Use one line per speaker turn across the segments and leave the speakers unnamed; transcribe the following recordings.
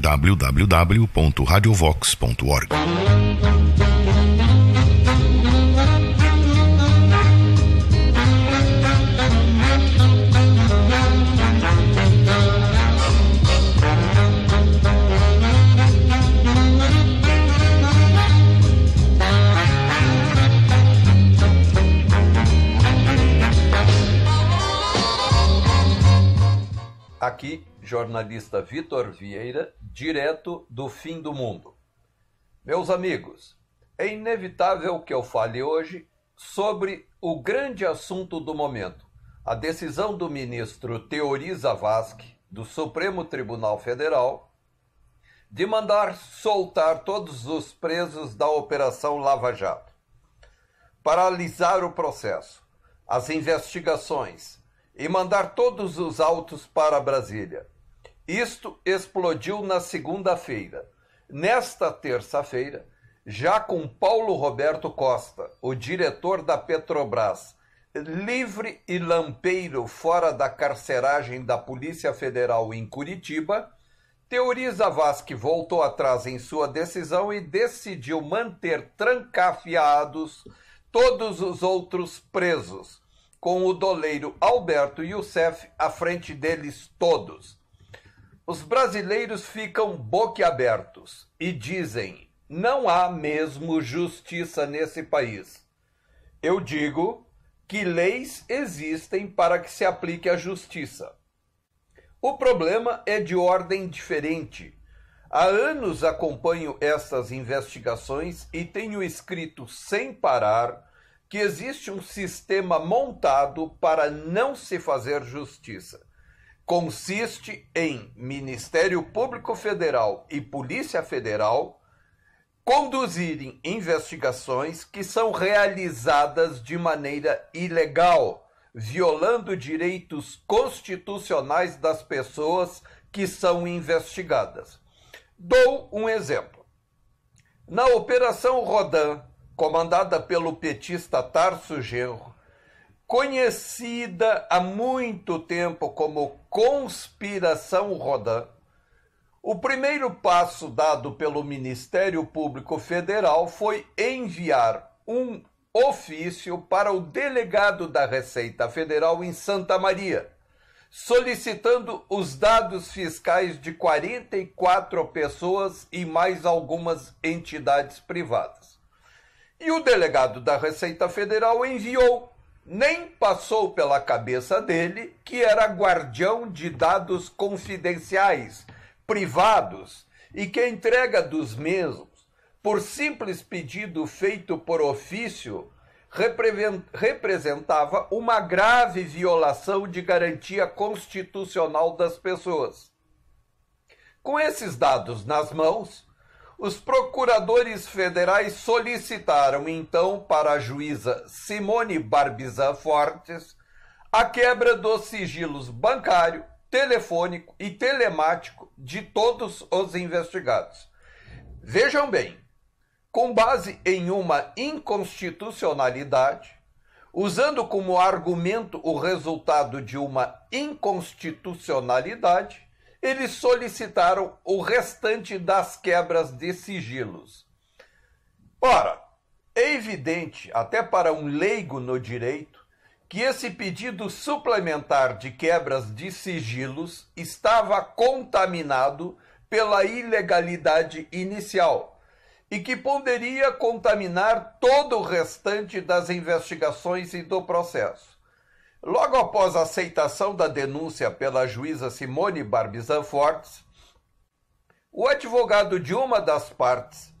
www.radiovox.org. Aqui, jornalista Vitor Vieira direto do fim do mundo. Meus amigos, é inevitável que eu fale hoje sobre o grande assunto do momento, a decisão do ministro Teori Zavascki, do Supremo Tribunal Federal, de mandar soltar todos os presos da Operação Lava Jato, paralisar o processo, as investigações e mandar todos os autos para Brasília. Isto explodiu na segunda-feira. Nesta terça-feira, já com Paulo Roberto Costa, o diretor da Petrobras, livre e lampeiro fora da carceragem da Polícia Federal em Curitiba, Teoriza Vasque voltou atrás em sua decisão e decidiu manter trancafiados todos os outros presos, com o doleiro Alberto Youssef à frente deles todos. Os brasileiros ficam boquiabertos e dizem: não há mesmo justiça nesse país. Eu digo que leis existem para que se aplique a justiça. O problema é de ordem diferente. Há anos acompanho essas investigações e tenho escrito sem parar que existe um sistema montado para não se fazer justiça consiste em Ministério Público Federal e Polícia Federal conduzirem investigações que são realizadas de maneira ilegal, violando direitos constitucionais das pessoas que são investigadas. Dou um exemplo. Na Operação Rodan, comandada pelo petista Tarso Genro, conhecida há muito tempo como Conspiração Rodin, o primeiro passo dado pelo Ministério Público Federal foi enviar um ofício para o delegado da Receita Federal em Santa Maria, solicitando os dados fiscais de 44 pessoas e mais algumas entidades privadas. E o delegado da Receita Federal enviou nem passou pela cabeça dele que era guardião de dados confidenciais, privados, e que a entrega dos mesmos, por simples pedido feito por ofício, representava uma grave violação de garantia constitucional das pessoas. Com esses dados nas mãos, os procuradores federais solicitaram então para a juíza Simone Barbizan Fortes a quebra dos sigilos bancário, telefônico e telemático de todos os investigados. Vejam bem, com base em uma inconstitucionalidade, usando como argumento o resultado de uma inconstitucionalidade, eles solicitaram o restante das quebras de sigilos. Ora, é evidente, até para um leigo no direito, que esse pedido suplementar de quebras de sigilos estava contaminado pela ilegalidade inicial e que poderia contaminar todo o restante das investigações e do processo. Logo após a aceitação da denúncia pela juíza Simone Barbizan Fortes, o advogado de uma das partes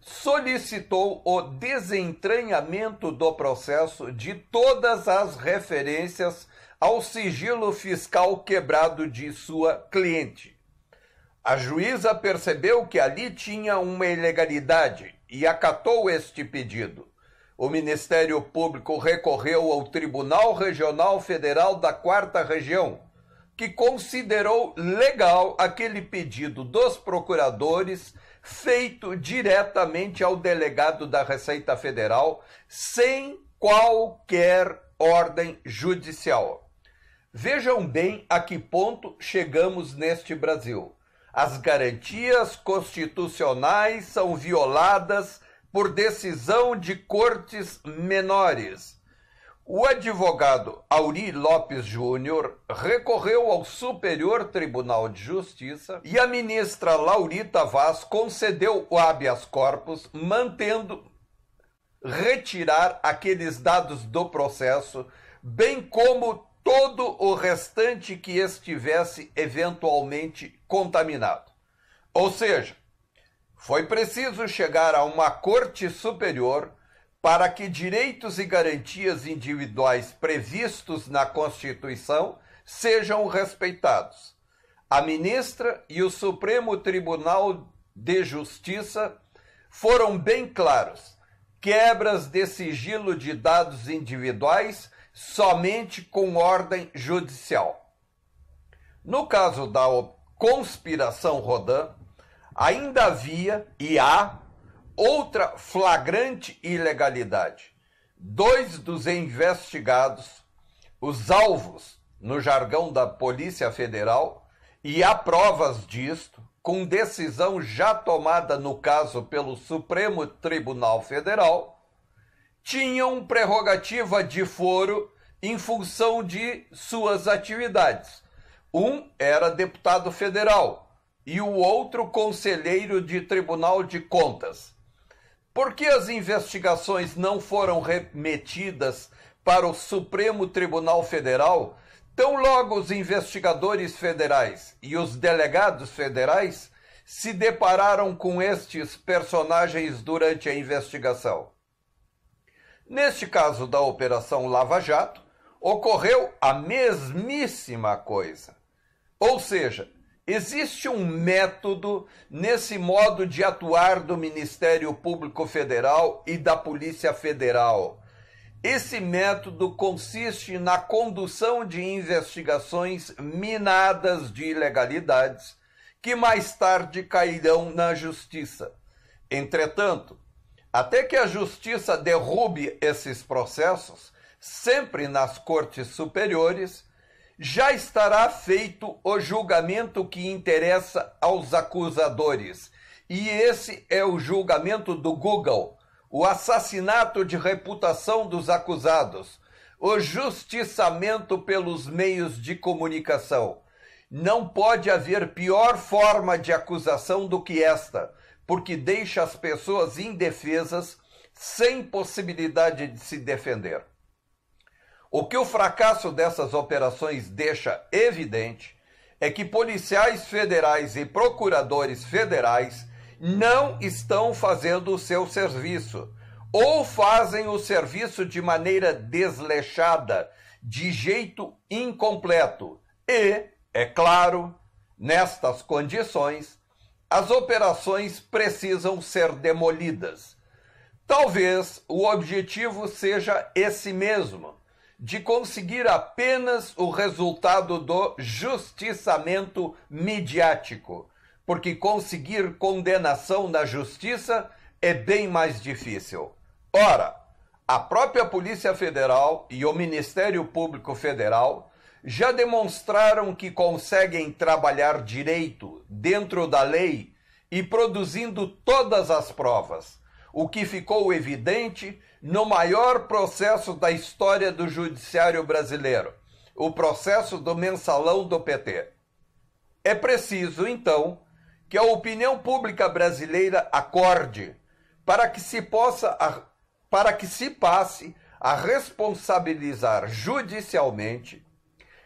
solicitou o desentranhamento do processo de todas as referências ao sigilo fiscal quebrado de sua cliente. A juíza percebeu que ali tinha uma ilegalidade e acatou este pedido o Ministério Público recorreu ao Tribunal Regional Federal da Quarta Região, que considerou legal aquele pedido dos procuradores feito diretamente ao delegado da Receita Federal, sem qualquer ordem judicial. Vejam bem a que ponto chegamos neste Brasil. As garantias constitucionais são violadas por decisão de cortes menores. O advogado Auri Lopes Júnior recorreu ao Superior Tribunal de Justiça e a ministra Laurita Vaz concedeu o habeas corpus, mantendo retirar aqueles dados do processo, bem como todo o restante que estivesse eventualmente contaminado. Ou seja, foi preciso chegar a uma Corte Superior para que direitos e garantias individuais previstos na Constituição sejam respeitados. A ministra e o Supremo Tribunal de Justiça foram bem claros: quebras de sigilo de dados individuais somente com ordem judicial. No caso da conspiração Rodan, ainda havia e há outra flagrante ilegalidade. Dois dos investigados, os alvos, no jargão da Polícia Federal, e há provas disto, com decisão já tomada no caso pelo Supremo Tribunal Federal, tinham prerrogativa de foro em função de suas atividades. Um era deputado federal, e o outro conselheiro de Tribunal de Contas. Por que as investigações não foram remetidas para o Supremo Tribunal Federal, tão logo os investigadores federais e os delegados federais se depararam com estes personagens durante a investigação? Neste caso da Operação Lava Jato, ocorreu a mesmíssima coisa. Ou seja, Existe um método nesse modo de atuar do Ministério Público Federal e da Polícia Federal. Esse método consiste na condução de investigações minadas de ilegalidades, que mais tarde cairão na justiça. Entretanto, até que a justiça derrube esses processos, sempre nas cortes superiores, já estará feito o julgamento que interessa aos acusadores. E esse é o julgamento do Google, o assassinato de reputação dos acusados, o justiçamento pelos meios de comunicação. Não pode haver pior forma de acusação do que esta, porque deixa as pessoas indefesas, sem possibilidade de se defender. O que o fracasso dessas operações deixa evidente é que policiais federais e procuradores federais não estão fazendo o seu serviço ou fazem o serviço de maneira desleixada, de jeito incompleto. E, é claro, nestas condições, as operações precisam ser demolidas. Talvez o objetivo seja esse mesmo de conseguir apenas o resultado do justiçamento midiático, porque conseguir condenação na justiça é bem mais difícil. Ora, a própria Polícia Federal e o Ministério Público Federal já demonstraram que conseguem trabalhar direito dentro da lei e produzindo todas as provas o que ficou evidente no maior processo da história do judiciário brasileiro, o processo do mensalão do PT. É preciso, então, que a opinião pública brasileira acorde para que se possa para que se passe a responsabilizar judicialmente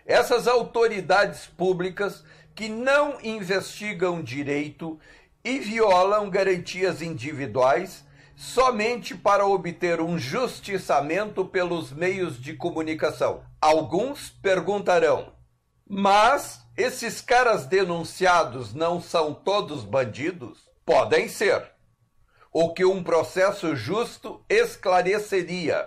essas autoridades públicas que não investigam direito e violam garantias individuais somente para obter um justiçamento pelos meios de comunicação. Alguns perguntarão: mas esses caras denunciados não são todos bandidos? Podem ser, o que um processo justo esclareceria,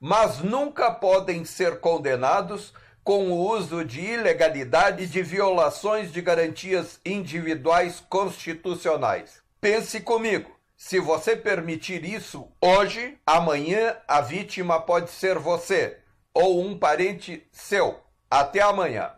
mas nunca podem ser condenados com o uso de ilegalidade e de violações de garantias individuais constitucionais. Pense comigo. Se você permitir isso hoje, amanhã a vítima pode ser você ou um parente seu. Até amanhã.